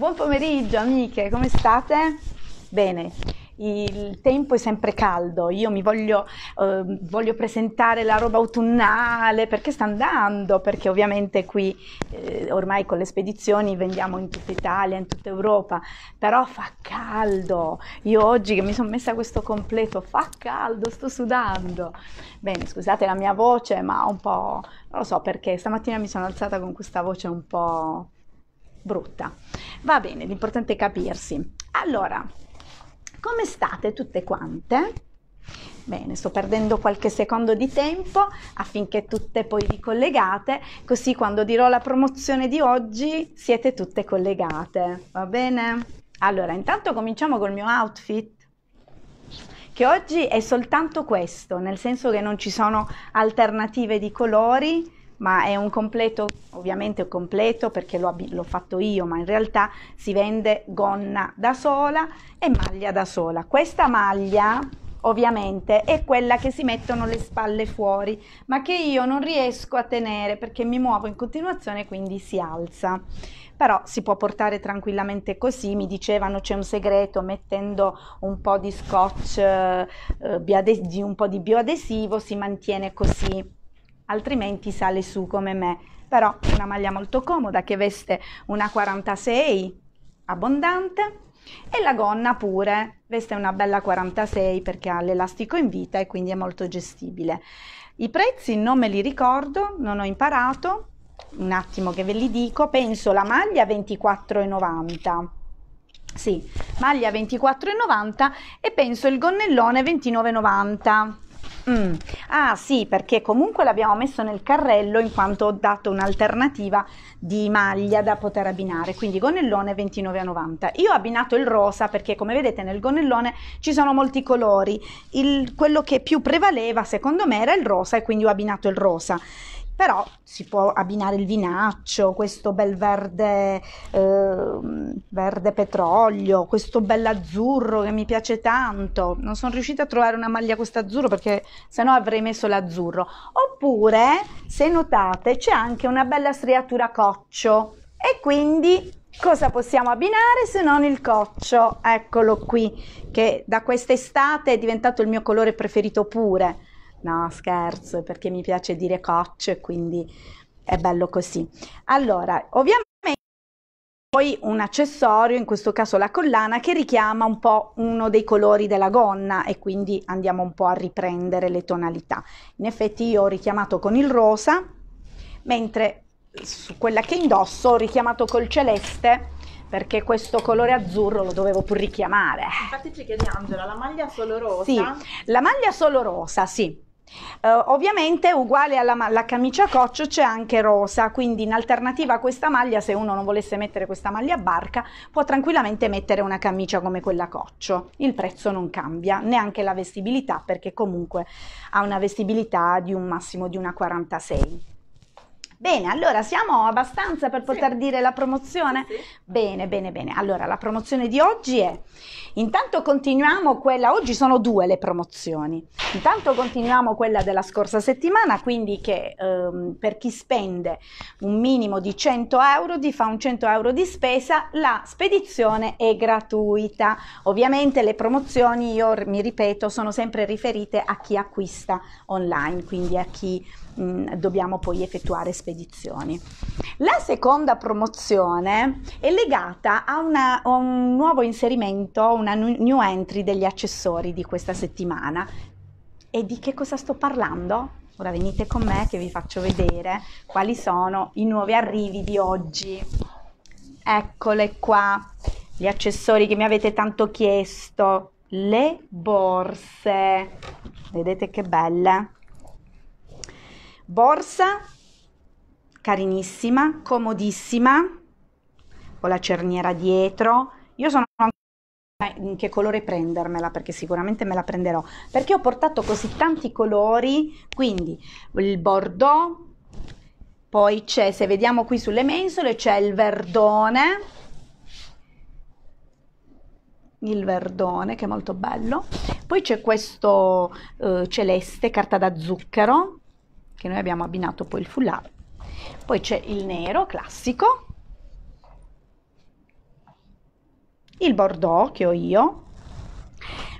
Buon pomeriggio amiche, come state? Bene, il tempo è sempre caldo, io mi voglio, eh, voglio presentare la roba autunnale perché sta andando, perché ovviamente qui eh, ormai con le spedizioni vendiamo in tutta Italia, in tutta Europa, però fa caldo, io oggi che mi sono messa questo completo fa caldo, sto sudando. Bene, scusate la mia voce, ma un po', non lo so perché, stamattina mi sono alzata con questa voce un po' brutta. Va bene, l'importante è capirsi. Allora, come state tutte quante? Bene, sto perdendo qualche secondo di tempo affinché tutte poi vi collegate, così quando dirò la promozione di oggi siete tutte collegate, va bene? Allora, intanto cominciamo col mio outfit che oggi è soltanto questo, nel senso che non ci sono alternative di colori, ma è un completo, ovviamente completo perché l'ho, l'ho fatto io, ma in realtà si vende gonna da sola e maglia da sola. Questa maglia ovviamente è quella che si mettono le spalle fuori ma che io non riesco a tenere perché mi muovo in continuazione quindi si alza però si può portare tranquillamente così mi dicevano c'è un segreto mettendo un po' di scotch eh, eh bioades- un po' di bioadesivo si mantiene così altrimenti sale su come me. Però una maglia molto comoda che veste una 46 abbondante e la gonna pure, veste una bella 46 perché ha l'elastico in vita e quindi è molto gestibile. I prezzi non me li ricordo, non ho imparato, un attimo che ve li dico, penso la maglia 24,90. Sì, maglia 24,90 e penso il gonnellone 29,90 Mm. Ah sì, perché comunque l'abbiamo messo nel carrello in quanto ho dato un'alternativa di maglia da poter abbinare, quindi gonnellone 29,90. Io ho abbinato il rosa perché come vedete nel gonnellone ci sono molti colori, il, quello che più prevaleva secondo me era il rosa e quindi ho abbinato il rosa però si può abbinare il vinaccio, questo bel verde, eh, verde petrolio, questo azzurro che mi piace tanto. Non sono riuscita a trovare una maglia quest'azzurro perché sennò avrei messo l'azzurro. Oppure, se notate, c'è anche una bella striatura coccio e quindi cosa possiamo abbinare se non il coccio? Eccolo qui, che da quest'estate è diventato il mio colore preferito pure No, scherzo, perché mi piace dire coach, quindi è bello così. Allora, ovviamente poi un accessorio, in questo caso la collana, che richiama un po' uno dei colori della gonna e quindi andiamo un po' a riprendere le tonalità. In effetti io ho richiamato con il rosa, mentre su quella che indosso ho richiamato col celeste perché questo colore azzurro lo dovevo pur richiamare. Infatti ci chiede Angela, la maglia solo rosa? Sì, la maglia solo rosa, sì, Uh, ovviamente uguale alla camicia coccio c'è anche rosa, quindi in alternativa a questa maglia, se uno non volesse mettere questa maglia a barca, può tranquillamente mettere una camicia come quella coccio. Il prezzo non cambia, neanche la vestibilità, perché comunque ha una vestibilità di un massimo di una 46. Bene, allora siamo abbastanza per poter sì. dire la promozione? Sì. Bene, bene, bene. Allora, la promozione di oggi è, intanto continuiamo quella, oggi sono due le promozioni, intanto continuiamo quella della scorsa settimana, quindi che ehm, per chi spende un minimo di 100 euro, di fa un 100 euro di spesa, la spedizione è gratuita. Ovviamente le promozioni, io mi ripeto, sono sempre riferite a chi acquista online, quindi a chi mh, mm, dobbiamo poi effettuare spedizioni. La seconda promozione è legata a, una, a un nuovo inserimento, una new entry degli accessori di questa settimana. E di che cosa sto parlando? Ora venite con me che vi faccio vedere quali sono i nuovi arrivi di oggi. Eccole qua, gli accessori che mi avete tanto chiesto, le borse. Vedete che belle? borsa carinissima, comodissima, con la cerniera dietro. Io sono in che colore prendermela perché sicuramente me la prenderò perché ho portato così tanti colori quindi il bordeaux poi c'è se vediamo qui sulle mensole c'è il verdone il verdone che è molto bello poi c'è questo eh, celeste carta da zucchero che noi abbiamo abbinato poi il foulard. Poi c'è il nero classico, il bordeaux che ho io,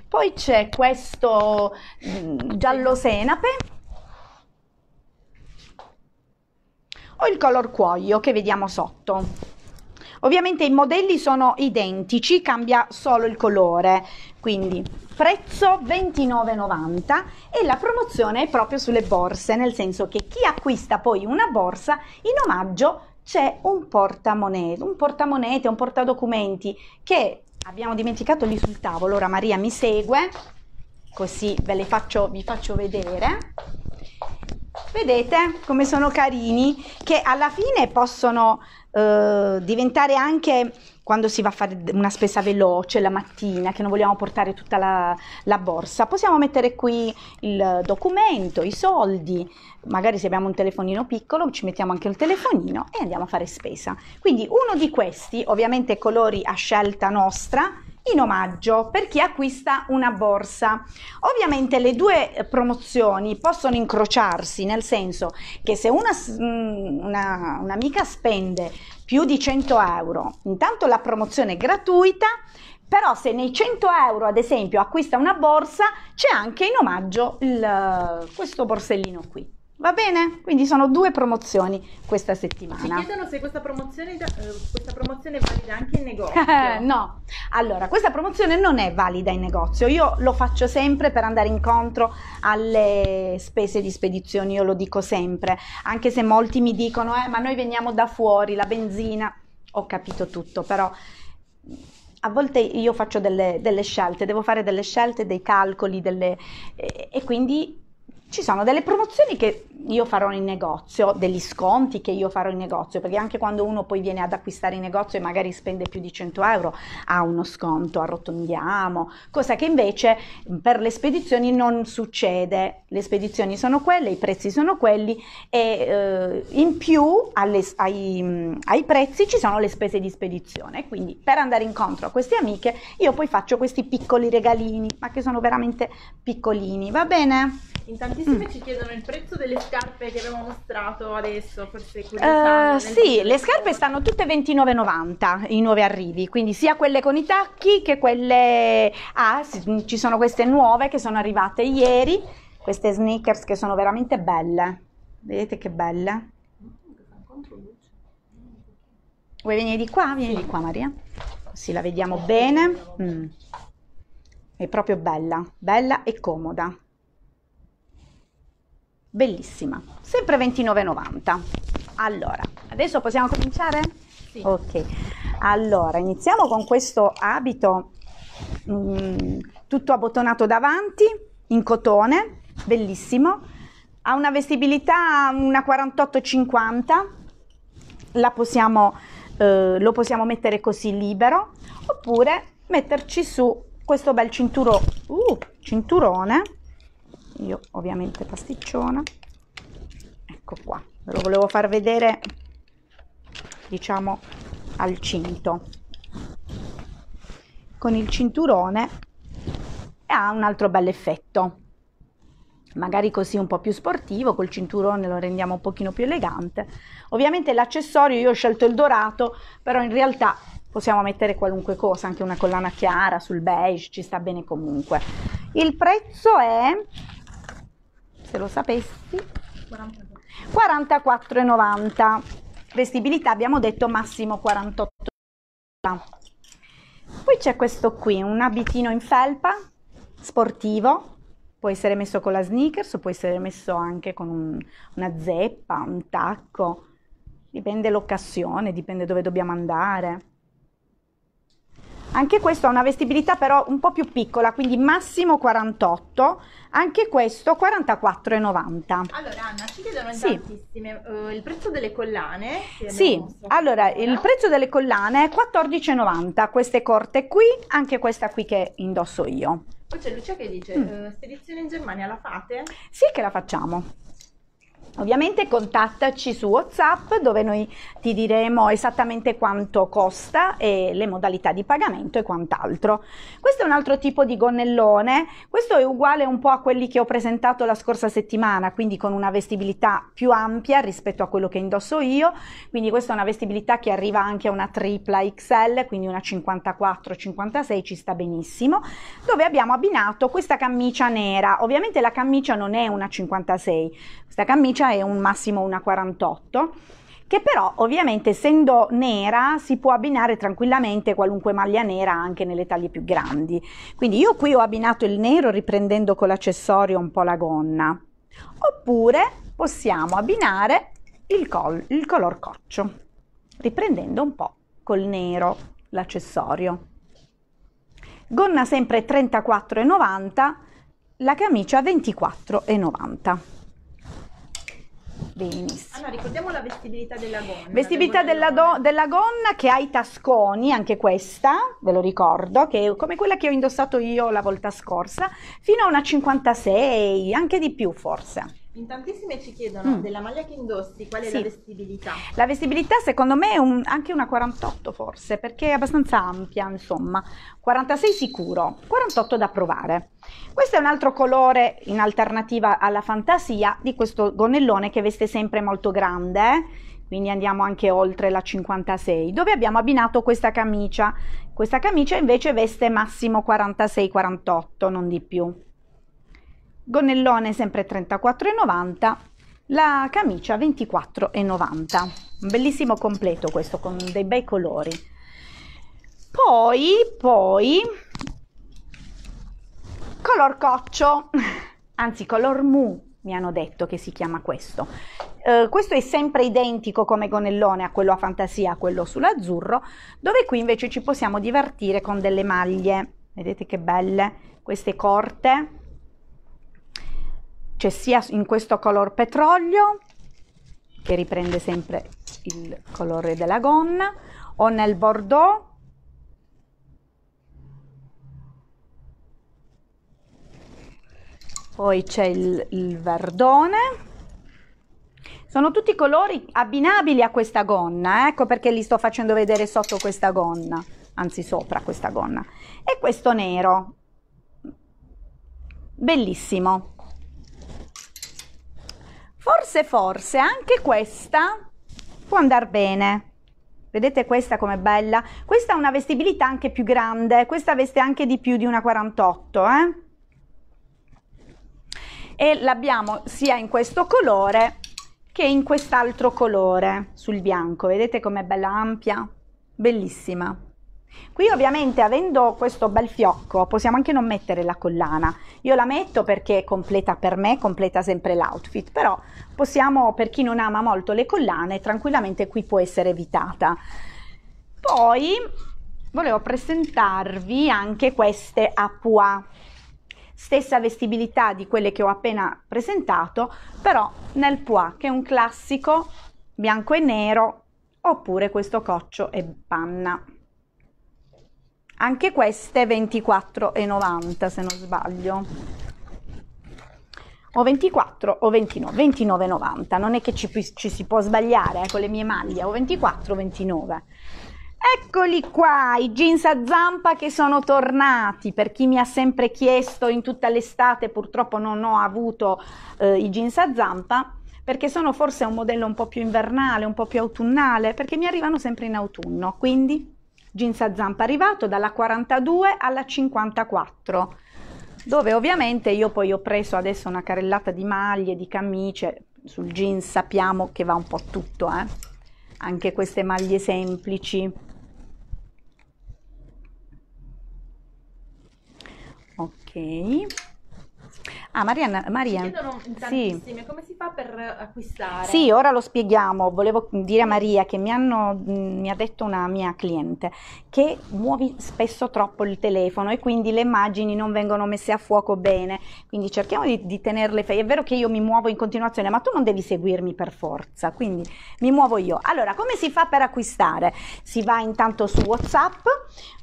poi c'è questo mm, giallo senape o il color cuoio che vediamo sotto. Ovviamente i modelli sono identici, cambia solo il colore, quindi prezzo 29,90 e la promozione è proprio sulle borse, nel senso che chi acquista poi una borsa in omaggio c'è un portamonete, un portamonete, un portadocumenti che abbiamo dimenticato lì sul tavolo, ora Maria mi segue, così ve le faccio, vi faccio vedere Vedete come sono carini che alla fine possono eh, diventare anche quando si va a fare una spesa veloce la mattina che non vogliamo portare tutta la, la borsa possiamo mettere qui il documento, i soldi magari se abbiamo un telefonino piccolo ci mettiamo anche il telefonino e andiamo a fare spesa quindi uno di questi ovviamente colori a scelta nostra in omaggio per chi acquista una borsa. Ovviamente le due eh, promozioni possono incrociarsi, nel senso che se una, mm, una, un'amica spende più di 100 euro, intanto la promozione è gratuita, però se nei 100 euro ad esempio acquista una borsa c'è anche in omaggio il, questo borsellino qui. Va bene? Quindi sono due promozioni questa settimana. Ci chiedono se questa promozione, eh, questa promozione è valida anche in negozio. no, allora questa promozione non è valida in negozio. Io lo faccio sempre per andare incontro alle spese di spedizione, io lo dico sempre, anche se molti mi dicono, eh, ma noi veniamo da fuori, la benzina, ho capito tutto, però a volte io faccio delle, delle scelte, devo fare delle scelte, dei calcoli, delle, eh, e quindi ci sono delle promozioni che io farò in negozio, degli sconti che io farò in negozio, perché anche quando uno poi viene ad acquistare in negozio e magari spende più di 100 euro, ha uno sconto, arrotondiamo, cosa che invece per le spedizioni non succede. Le spedizioni sono quelle, i prezzi sono quelli e eh, in più alle, ai, mm, ai prezzi ci sono le spese di spedizione. Quindi per andare incontro a queste amiche io poi faccio questi piccoli regalini, ma che sono veramente piccolini, va bene? Intanto tantissime mm. ci chiedono il prezzo delle scarpe che abbiamo mostrato adesso, forse uh, Sì, le scarpe stanno tutte 29,90 i nuovi arrivi, quindi sia quelle con i tacchi che quelle... Ah, sì, ci sono queste nuove che sono arrivate ieri, queste sneakers che sono veramente belle. Vedete che belle? Vuoi venire di qua? Vieni di qua Maria, così la vediamo bene. Mm. È proprio bella, bella e comoda bellissima, sempre 29,90. Allora, adesso possiamo cominciare? Sì. Ok, allora iniziamo con questo abito mh, mm, tutto abbottonato davanti, in cotone, bellissimo, ha una vestibilità una 48-50, la possiamo, eh, lo possiamo mettere così libero, oppure metterci su questo bel cinturo, uh, cinturone, io ovviamente pasticciona ecco qua ve lo volevo far vedere diciamo al cinto con il cinturone ha un altro bel effetto magari così un po' più sportivo, col cinturone lo rendiamo un pochino più elegante. Ovviamente l'accessorio, io ho scelto il dorato, però in realtà possiamo mettere qualunque cosa, anche una collana chiara sul beige, ci sta bene comunque. Il prezzo è se lo sapessi 44,90 vestibilità abbiamo detto massimo 48 poi c'è questo qui un abitino in felpa sportivo può essere messo con la sneakers può essere messo anche con un, una zeppa un tacco dipende l'occasione dipende dove dobbiamo andare anche questo ha una vestibilità però un po' più piccola, quindi massimo 48, anche questo 44,90. Allora Anna, ci chiedono sì. tantissime, uh, il prezzo delle collane? Sì, allora il prezzo delle collane è 14,90, queste corte qui, anche questa qui che indosso io. Poi c'è Lucia che dice, mm. uh, spedizione in Germania la fate? Sì che la facciamo. Ovviamente contattaci su WhatsApp dove noi ti diremo esattamente quanto costa e le modalità di pagamento e quant'altro. Questo è un altro tipo di gonnellone, questo è uguale un po' a quelli che ho presentato la scorsa settimana, quindi con una vestibilità più ampia rispetto a quello che indosso io, quindi questa è una vestibilità che arriva anche a una tripla XL, quindi una 54-56 ci sta benissimo, dove abbiamo abbinato questa camicia nera. Ovviamente la camicia non è una 56, questa camicia è un massimo una 48 che però ovviamente essendo nera si può abbinare tranquillamente qualunque maglia nera anche nelle taglie più grandi. Quindi io qui ho abbinato il nero riprendendo con l'accessorio un po' la gonna. Oppure possiamo abbinare il, col il color coccio riprendendo un po' col nero l'accessorio. Gonna sempre 34,90, la camicia 24,90. Benissimo. Allora, ricordiamo la vestibilità della gonna. Vestibilità della, do, della, gonna che ha i tasconi, anche questa, ve lo ricordo, che è come quella che ho indossato io la volta scorsa, fino a una 56, anche di più forse. In tantissime ci chiedono mm. della maglia che indossi, qual è sì. la vestibilità? La vestibilità secondo me è un, anche una 48 forse, perché è abbastanza ampia, insomma. 46 sicuro, 48 da provare. Questo è un altro colore in alternativa alla fantasia di questo gonnellone che veste sempre molto grande, eh. quindi andiamo anche oltre la 56, dove abbiamo abbinato questa camicia. Questa camicia invece veste massimo 46-48, non di più gonnellone sempre 34,90 la camicia 24,90 un bellissimo completo questo con dei bei colori poi poi color coccio anzi color mu mi hanno detto che si chiama questo Uh, questo è sempre identico come gonnellone a quello a fantasia, a quello sull'azzurro, dove qui invece ci possiamo divertire con delle maglie, vedete che belle, queste corte, c'è sia in questo color petrolio che riprende sempre il colore della gonna o nel bordeaux poi c'è il, il, verdone sono tutti colori abbinabili a questa gonna eh? ecco perché li sto facendo vedere sotto questa gonna anzi sopra questa gonna e questo nero bellissimo forse forse anche questa può andare bene. Vedete questa com'è bella? Questa ha una vestibilità anche più grande, questa veste anche di più di una 48, eh? E l'abbiamo sia in questo colore che in quest'altro colore sul bianco. Vedete com'è bella ampia? Bellissima. Qui ovviamente avendo questo bel fiocco possiamo anche non mettere la collana, io la metto perché completa per me, completa sempre l'outfit, però possiamo per chi non ama molto le collane tranquillamente qui può essere evitata. Poi volevo presentarvi anche queste a pois, stessa vestibilità di quelle che ho appena presentato, però nel pois che è un classico bianco e nero oppure questo coccio e panna anche queste 24,90 se non sbaglio o 24 o 29 29,90 non è che ci, ci si può sbagliare eh, con le mie maglie o 24 o 29 Eccoli qua, i jeans a zampa che sono tornati, per chi mi ha sempre chiesto in tutta l'estate, purtroppo non ho avuto eh, i jeans a zampa, perché sono forse un modello un po' più invernale, un po' più autunnale, perché mi arrivano sempre in autunno, quindi a Zampa arrivato dalla 42 alla 54 dove ovviamente io poi ho preso adesso una carellata di maglie, di camicie, sul jeans sappiamo che va un po' tutto, eh? anche queste maglie semplici. Ok. Ah, Marianne, Maria. sì. come si fa per acquistare? Sì, ora lo spieghiamo. Volevo dire a Maria che mi, hanno, mi ha detto una mia cliente che muovi spesso troppo il telefono e quindi le immagini non vengono messe a fuoco bene. Quindi cerchiamo di, di tenerle fai. È vero che io mi muovo in continuazione, ma tu non devi seguirmi per forza, quindi mi muovo io. Allora, come si fa per acquistare? Si va intanto su WhatsApp,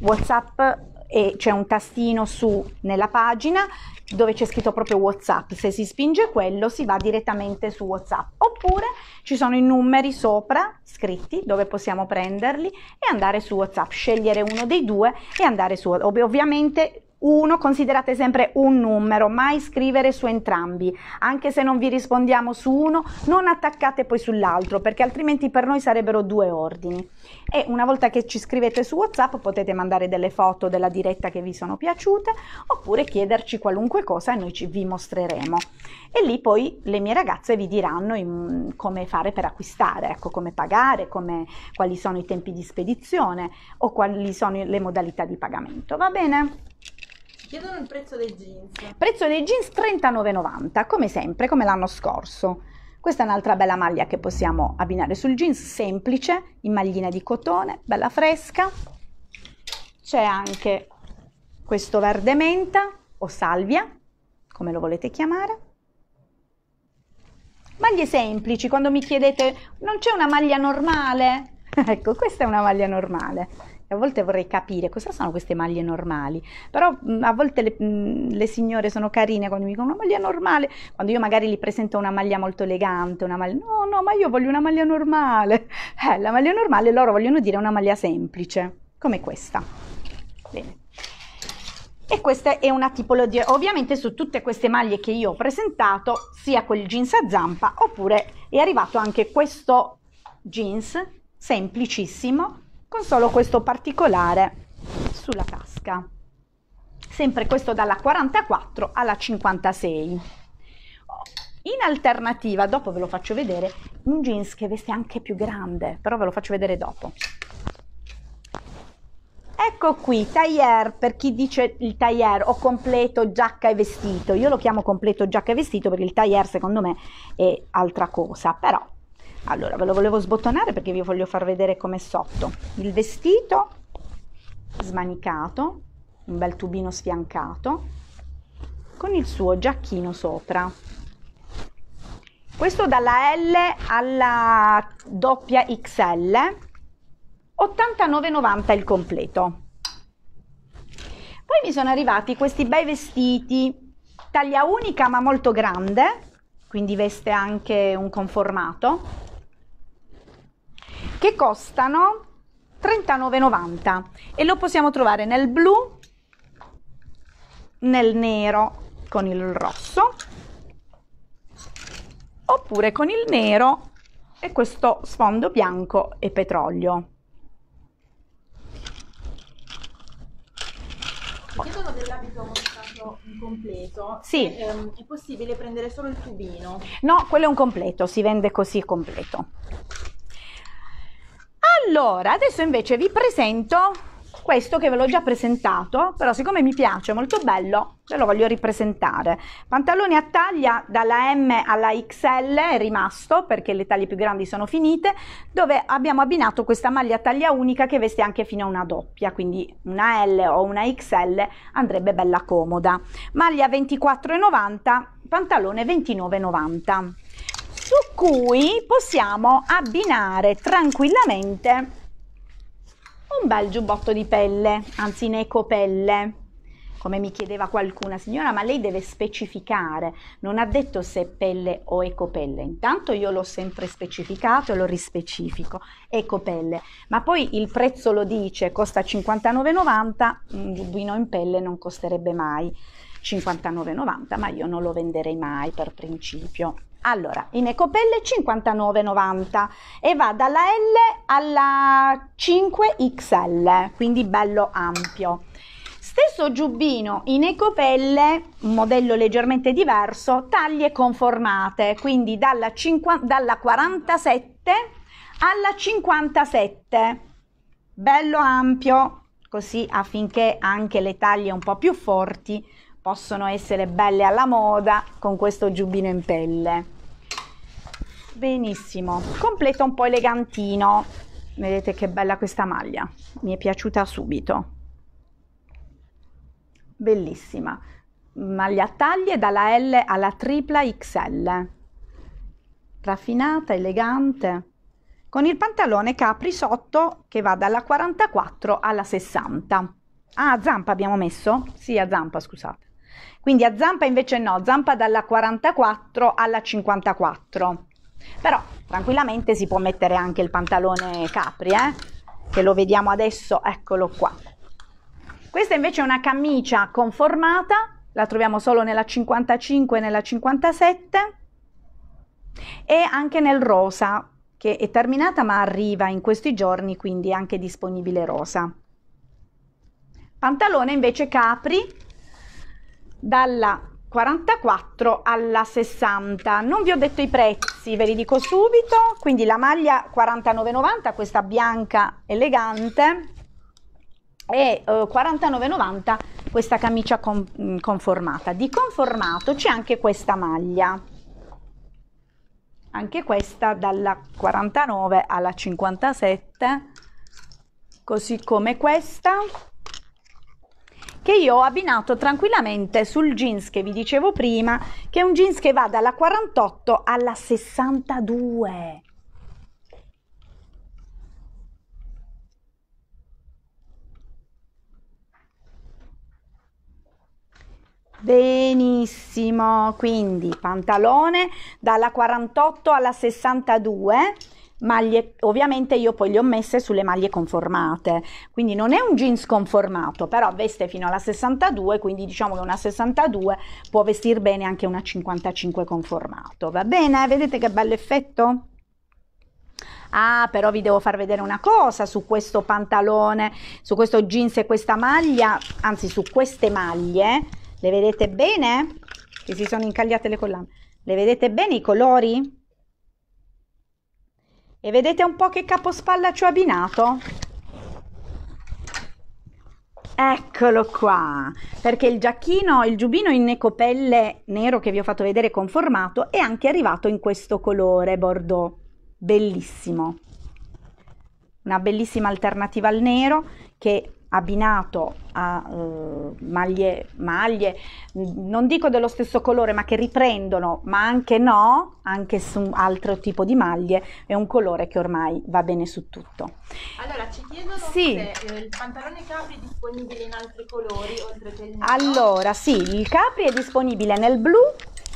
WhatsApp e c'è un tastino su nella pagina dove c'è scritto proprio WhatsApp. Se si spinge quello si va direttamente su WhatsApp. Oppure ci sono i numeri sopra scritti dove possiamo prenderli e andare su WhatsApp, scegliere uno dei due e andare su. Ov- ovviamente uno, considerate sempre un numero, mai scrivere su entrambi. Anche se non vi rispondiamo su uno, non attaccate poi sull'altro, perché altrimenti per noi sarebbero due ordini. E una volta che ci scrivete su WhatsApp potete mandare delle foto della diretta che vi sono piaciute, oppure chiederci qualunque cosa e noi ci, vi mostreremo. E lì poi le mie ragazze vi diranno in, come fare per acquistare, ecco, come pagare, come, quali sono i tempi di spedizione o quali sono le modalità di pagamento. Va bene? Chiedono il prezzo dei jeans. Prezzo dei jeans 39,90, come sempre, come l'anno scorso. Questa è un'altra bella maglia che possiamo abbinare sul jeans, semplice, in maglina di cotone, bella fresca. C'è anche questo verde menta o salvia, come lo volete chiamare. Maglie semplici, quando mi chiedete non c'è una maglia normale? ecco, questa è una maglia normale a volte vorrei capire cosa sono queste maglie normali, però a volte le, le signore sono carine quando mi dicono una maglia normale, quando io magari gli presento una maglia molto elegante, una maglia, no, no, ma io voglio una maglia normale, eh, la maglia normale loro vogliono dire una maglia semplice, come questa. Bene. E questa è una tipologia, ovviamente su tutte queste maglie che io ho presentato, sia quel jeans a zampa, oppure è arrivato anche questo jeans semplicissimo con solo questo particolare sulla tasca. Sempre questo dalla 44 alla 56. In alternativa, dopo ve lo faccio vedere, un jeans che veste anche più grande, però ve lo faccio vedere dopo. Ecco qui, tailleur, per chi dice il tailleur o completo giacca e vestito. Io lo chiamo completo giacca e vestito perché il tailleur secondo me è altra cosa, però allora ve lo volevo sbottonare perché vi voglio far vedere com'è sotto il vestito smanicato un bel tubino sfiancato con il suo giacchino sopra questo dalla L alla doppia XL 89,90 il completo poi mi sono arrivati questi bei vestiti taglia unica ma molto grande quindi veste anche un conformato che costano 39,90 e lo possiamo trovare nel blu, nel nero con il rosso oppure con il nero e questo sfondo bianco e petrolio. chiedono dell'abito mostrato incompleto. Sì. È, ehm, è possibile prendere solo il tubino? No, quello è un completo, si vende così completo. Allora, adesso invece vi presento questo che ve l'ho già presentato, però siccome mi piace, molto bello, ve lo voglio ripresentare. Pantaloni a taglia dalla M alla XL è rimasto perché le taglie più grandi sono finite, dove abbiamo abbinato questa maglia a taglia unica che veste anche fino a una doppia, quindi una L o una XL andrebbe bella comoda. Maglia 24,90, pantalone 29,90 su cui possiamo abbinare tranquillamente un bel giubbotto di pelle, anzi in ecopelle. Come mi chiedeva qualcuna, signora, ma lei deve specificare, non ha detto se pelle o ecopelle. Intanto io l'ho sempre specificato e lo rispecifico, ecopelle. Ma poi il prezzo lo dice, costa 59,90, un giubbino in pelle non costerebbe mai 59,90, ma io non lo venderei mai per principio. Allora, in ecopelle 59,90 e va dalla L alla 5XL, quindi bello ampio. Stesso giubbino in ecopelle, un modello leggermente diverso, taglie conformate, quindi dalla, 50, dalla 47 alla 57, bello ampio, così affinché anche le taglie un po' più forti possono essere belle alla moda con questo giubbino in pelle benissimo completa un po' elegantino vedete che bella questa maglia mi è piaciuta subito bellissima maglia a taglie dalla L alla tripla XL raffinata, elegante con il pantalone capri sotto che va dalla 44 alla 60 ah, a zampa abbiamo messo? sì a zampa scusate quindi a zampa invece no, zampa dalla 44 alla 54. Però tranquillamente si può mettere anche il pantalone capri, eh? che lo vediamo adesso, eccolo qua. Questa invece è una camicia conformata, la troviamo solo nella 55 e nella 57 e anche nel rosa, che è terminata ma arriva in questi giorni, quindi è anche disponibile rosa. Pantalone invece capri, dalla 44 alla 60 non vi ho detto i prezzi ve li dico subito quindi la maglia 49,90 questa bianca elegante e eh, 49,90 questa camicia con, mm, conformata di conformato c'è anche questa maglia anche questa dalla 49 alla 57 così come questa che io ho abbinato tranquillamente sul jeans che vi dicevo prima, che è un jeans che va dalla 48 alla 62. Benissimo, quindi pantalone dalla 48 alla 62 maglie, ovviamente io poi le ho messe sulle maglie conformate, quindi non è un jeans conformato, però veste fino alla 62, quindi diciamo che una 62 può vestire bene anche una 55 conformato, va bene? Vedete che bello effetto? Ah, però vi devo far vedere una cosa su questo pantalone, su questo jeans e questa maglia, anzi su queste maglie, le vedete bene? Che si sono incagliate le collane. Le vedete bene i colori? E vedete un po' che capospalla ci ho abbinato? Eccolo qua, perché il giacchino, il giubbino in ecopelle nero che vi ho fatto vedere conformato è anche arrivato in questo colore bordeaux, bellissimo. Una bellissima alternativa al nero che abbinato a eh, maglie, maglie, mm, non dico dello stesso colore, ma che riprendono, ma anche no, anche su un altro tipo di maglie, è un colore che ormai va bene su tutto. Allora, ci chiedono sì. se eh, il pantalone capri è disponibile in altri colori oltre che il nero. Allora, sì, il capri è disponibile nel blu,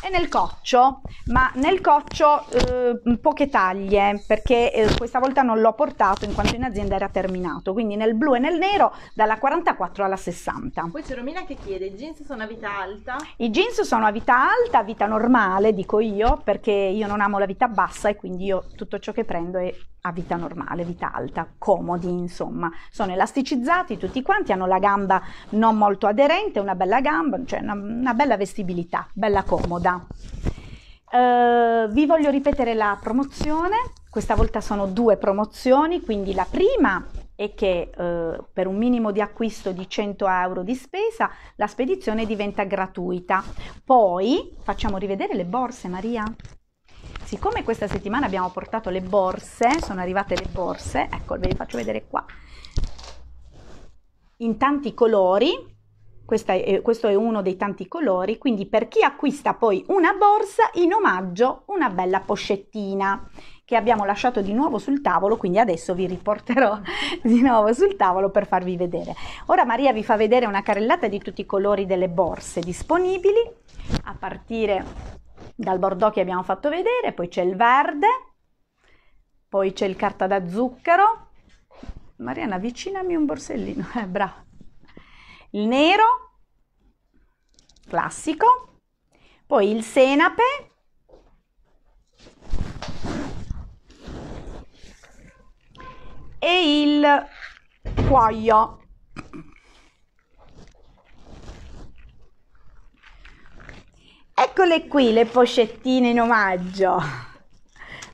e nel coccio, ma nel coccio eh, poche taglie perché eh, questa volta non l'ho portato in quanto in azienda era terminato, quindi nel blu e nel nero dalla 44 alla 60. Poi c'è Romina che chiede, i jeans sono a vita alta? I jeans sono a vita alta, a vita normale dico io, perché io non amo la vita bassa e quindi io tutto ciò che prendo è a vita normale, vita alta, comodi insomma, sono elasticizzati tutti quanti, hanno la gamba non molto aderente, una bella gamba, cioè una, una bella vestibilità, bella comoda. Allora, eh, vi voglio ripetere la promozione, questa volta sono due promozioni, quindi la prima è che eh, per un minimo di acquisto di 100 euro di spesa la spedizione diventa gratuita. Poi facciamo rivedere le borse Maria. Siccome questa settimana abbiamo portato le borse, sono arrivate le borse, ecco ve le faccio vedere qua, in tanti colori, è, eh, questo è uno dei tanti colori, quindi per chi acquista poi una borsa in omaggio una bella pochettina che abbiamo lasciato di nuovo sul tavolo, quindi adesso vi riporterò di nuovo sul tavolo per farvi vedere. Ora Maria vi fa vedere una carrellata di tutti i colori delle borse disponibili, a partire dal bordeaux che abbiamo fatto vedere, poi c'è il verde, poi c'è il carta da zucchero. Mariana, avvicinami un borsellino, eh, brava il nero, classico, poi il senape, e il cuoio. Eccole qui le poscettine in omaggio.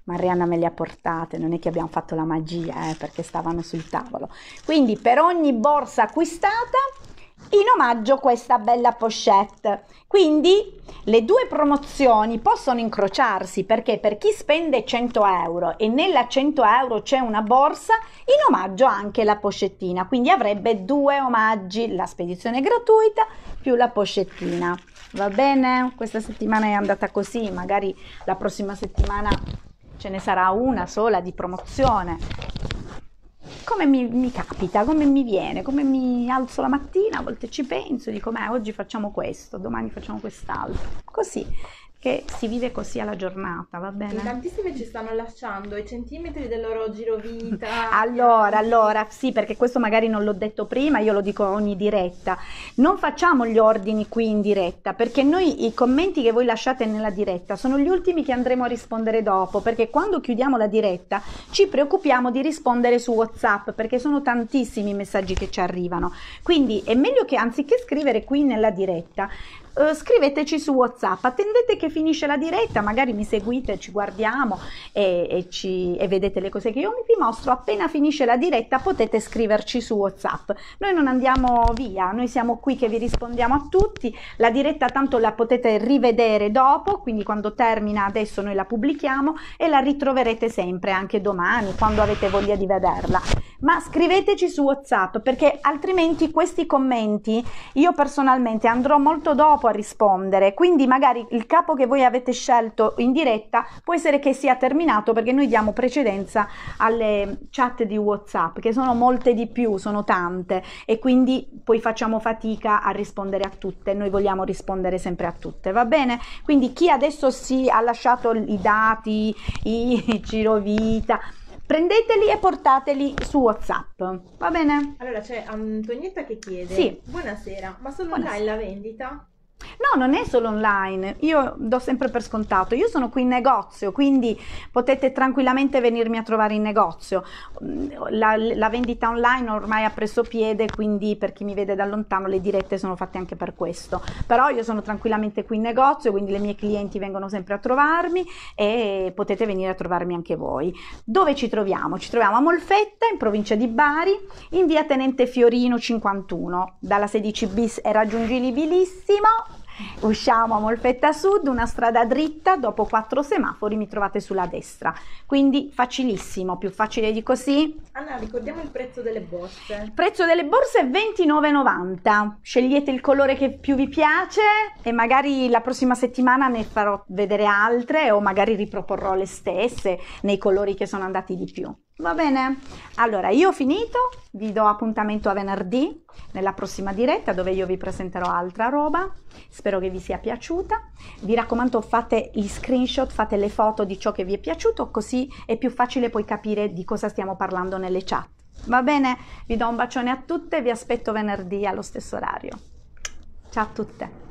Marianna me le ha portate, non è che abbiamo fatto la magia, eh, perché stavano sul tavolo. Quindi per ogni borsa acquistata in omaggio questa bella pochette. Quindi le due promozioni possono incrociarsi perché per chi spende 100 euro e nella 100 euro c'è una borsa, in omaggio anche la pochettina, quindi avrebbe due omaggi, la spedizione gratuita più la pochettina. Va bene? Questa settimana è andata così, magari la prossima settimana ce ne sarà una sola di promozione come mi, mi, capita, come mi viene, come mi alzo la mattina, a volte ci penso, dico, beh, oggi facciamo questo, domani facciamo quest'altro, così che si vive così alla giornata, va bene? Tantissime ci stanno lasciando i centimetri del loro girovita. allora, allora, sì, perché questo magari non l'ho detto prima, io lo dico ogni diretta. Non facciamo gli ordini qui in diretta, perché noi i commenti che voi lasciate nella diretta sono gli ultimi che andremo a rispondere dopo, perché quando chiudiamo la diretta ci preoccupiamo di rispondere su WhatsApp, perché sono tantissimi i messaggi che ci arrivano. Quindi è meglio che anziché scrivere qui nella diretta, eh, scriveteci su WhatsApp. Attendete che finisce la diretta, magari mi seguite, ci guardiamo e, e, ci, e vedete le cose che io vi mostro. Appena finisce la diretta potete scriverci su WhatsApp. Noi non andiamo via, noi siamo qui che vi rispondiamo a tutti. La diretta tanto la potete rivedere dopo, quindi quando termina adesso noi la pubblichiamo e la ritroverete sempre anche domani quando avete voglia di vederla. Ma scriveteci su WhatsApp perché altrimenti questi commenti io personalmente andrò molto dopo a rispondere, quindi magari il capo che voi avete scelto in diretta può essere che sia terminato perché noi diamo precedenza alle chat di WhatsApp, che sono molte di più, sono tante e quindi poi facciamo fatica a rispondere a tutte, noi vogliamo rispondere sempre a tutte, va bene? Quindi chi adesso si ha lasciato i dati, i girovita, prendeteli e portateli su WhatsApp. Va bene? Allora c'è Antonietta che chiede: Sì. Buonasera, ma sono Buonasera. in la vendita? No, non è solo online, io do sempre per scontato, io sono qui in negozio, quindi potete tranquillamente venirmi a trovare in negozio. Mm, la, la vendita online ormai ha preso piede, quindi per chi mi vede da lontano le dirette sono fatte anche per questo. Però io sono tranquillamente qui in negozio, quindi le mie clienti vengono sempre a trovarmi e potete venire a trovarmi anche voi. Dove ci troviamo? Ci troviamo a Molfetta, in provincia di Bari, in via Tenente Fiorino 51, dalla 16 bis è raggiungibilissimo Usciamo a Molfetta Sud, una strada dritta, dopo quattro semafori mi trovate sulla destra. Quindi facilissimo, più facile di così. Anna, ricordiamo il prezzo delle borse. Il prezzo delle borse è 29,90. Scegliete il colore che più vi piace e magari la prossima settimana ne farò vedere altre o magari riproporrò le stesse nei colori che sono andati di più. Va bene? Allora, io ho finito, vi do appuntamento a venerdì nella prossima diretta dove io vi presenterò altra roba. Spero che vi sia piaciuta. Vi raccomando fate gli screenshot, fate le foto di ciò che vi è piaciuto, così è più facile poi capire di cosa stiamo parlando nelle chat. Va bene? Vi do un bacione a tutte, vi aspetto venerdì allo stesso orario. Ciao a tutte!